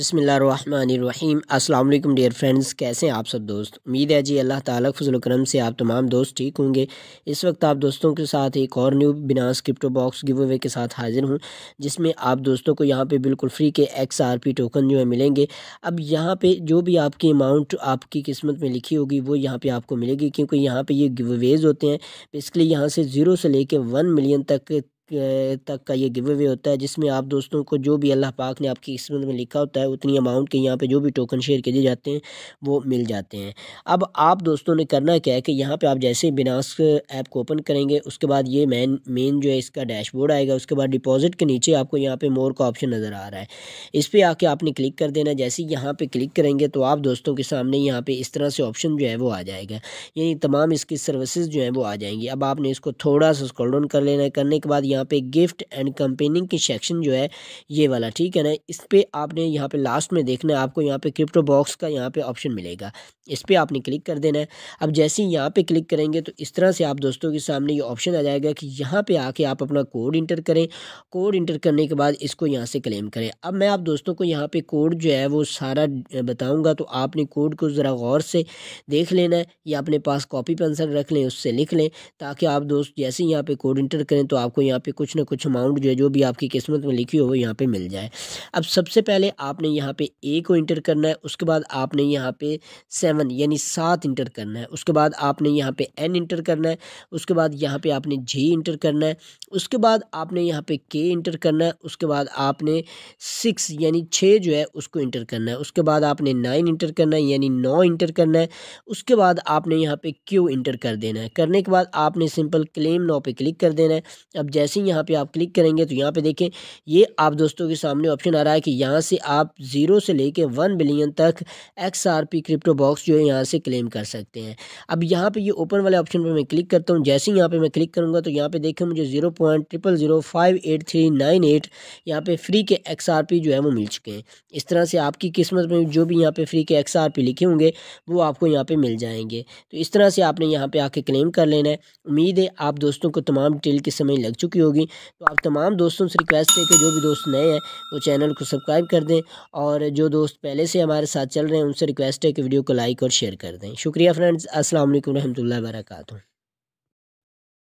बसमीम अल्लाम dear friends कैसे हैं आप सब दोस्त उम्मीद है जी अल्लाह ताला फजल करम से आप तमाम दोस्त ठीक होंगे इस वक्त आप दोस्तों के साथ एक और new Binance crypto box giveaway के साथ हाजिर हूं जिसमें आप दोस्तों को यहां पे बिल्कुल फ्री के एक्स आर पी टोकन जो है मिलेंगे अब यहाँ पर जो भी आपकी अमाउंट आपकी किस्मत में लिखी होगी वो यहाँ पर आपको मिलेगी क्योंकि यहाँ पर ये गिव अवेज़ होते हैं बेसिकली यहाँ से ज़ीरो से लेकर वन मिलियन तक तक का ये गिव अवे होता है जिसमें आप दोस्तों को जो भी अल्लाह पाक ने आपकी किस्मत में लिखा होता है उतनी अमाउंट के यहाँ पे जो भी टोकन शेयर किए जाते हैं वो मिल जाते हैं अब आप दोस्तों ने करना क्या है कि यहाँ पे आप जैसे बिनास ऐप को ओपन करेंगे उसके बाद ये मेन मेन जो है इसका डैशबोर्ड आएगा उसके बाद डिपॉजिट के नीचे आपको यहाँ पर मोर का ऑप्शन नज़र आ रहा है इस पर आके आपने क्लिक कर देना जैसे ही यहाँ पर क्लिक करेंगे तो आप दोस्तों के सामने यहाँ पर इस तरह से ऑप्शन जो है वो आ जाएगा यानी तमाम इसकी सर्विसज़ जो हैं वो आ जाएंगी अब आपने इसको थोड़ा सा स्क्रॉल डाउन कर लेना है करने के बाद यहाँ यहाँ पे गिफ्ट एंड कंपेनिंग की सेक्शन जो है ये वाला ठीक है ना इस पर आपने यहाँ पे लास्ट में देखना है आपको यहाँ पे क्रिप्टो बॉक्स का यहाँ पे ऑप्शन मिलेगा इस पर आपने क्लिक कर देना है अब जैसे ही यहाँ पे क्लिक करेंगे तो इस तरह से आप दोस्तों के सामने ये ऑप्शन आ जाएगा कि यहाँ पर आके आप अपना कोड इंटर करें कोड इंटर करने के बाद इसको यहाँ से क्लेम करें अब मैं आप दोस्तों को यहाँ पे कोड जो है वो सारा बताऊँगा तो आपने कोड को ज़रा गौर से देख लेना है या अपने पास कॉपी पेंसिल रख लें उससे लिख लें ताकि आप दोस्त जैसे ही यहाँ पे कोड इंटर करें तो आपको यहाँ पे पे कुछ ना कुछ अमाउंट जो है जो भी आपकी किस्मत में लिखी हो वो यहाँ पे मिल जाए अब सबसे पहले आपने यहाँ पे ए को इंटर करना है उसके बाद आपने यहाँ पे सेवन यानी सात इंटर करना है उसके बाद आपने यहाँ पे एन इंटर करना है उसके बाद यहाँ पे आपने जी इंटर करना है उसके बाद आपने यहाँ पे के इंटर करना है उसके बाद आपने सिक्स यानी छः जो है उसको इंटर करना है उसके बाद आपने नाइन इंटर करना है यानी नौ इंटर करना है उसके बाद आपने यहाँ पे क्यू इंटर कर देना है करने के बाद आपने सिंपल क्लेम नाव पे क्लिक कर देना है अब जैसे ही यहाँ पे आप क्लिक करेंगे तो यहाँ पे देखें ये आप दोस्तों के सामने ऑप्शन आ रहा है कि यहाँ से आप ज़ीरो से लेके वन बिलियन तक X R P crypto box जो है यहाँ से क्लेम कर सकते हैं अब यहाँ पे ये ओपन वाले ऑप्शन पर मैं क्लिक करता हूँ जैसे ही यहाँ पर मैं क्लिक करूँगा तो यहाँ पर देखें मुझे zero point triple zero five eight three nine eight यहाँ पर फ्री के एक्स आर पी जो है वो मिल चुके हैं इस तरह से आपकी किस्मत में जो भी यहाँ पर फ्री के एक्स आर पी लिखे होंगे वो आपको यहाँ पर मिल जाएंगे तो इस तरह से आपने यहाँ पर आके क्लेम कर लेना है उम्मीद है आप दोस्तों को तमाम डिटेल की समय लग चुकी होगी होगी तो आप तमाम दोस्तों से रिक्वेस्ट है कि जो भी दोस्त नए हैं वो चैनल को सब्सक्राइब कर दें और जो दोस्त पहले से हमारे साथ चल रहे हैं उनसे रिक्वेस्ट है कि वीडियो को लाइक और शेयर कर दें शुक्रिया फ्रेंड्स असल वरहमल वर्का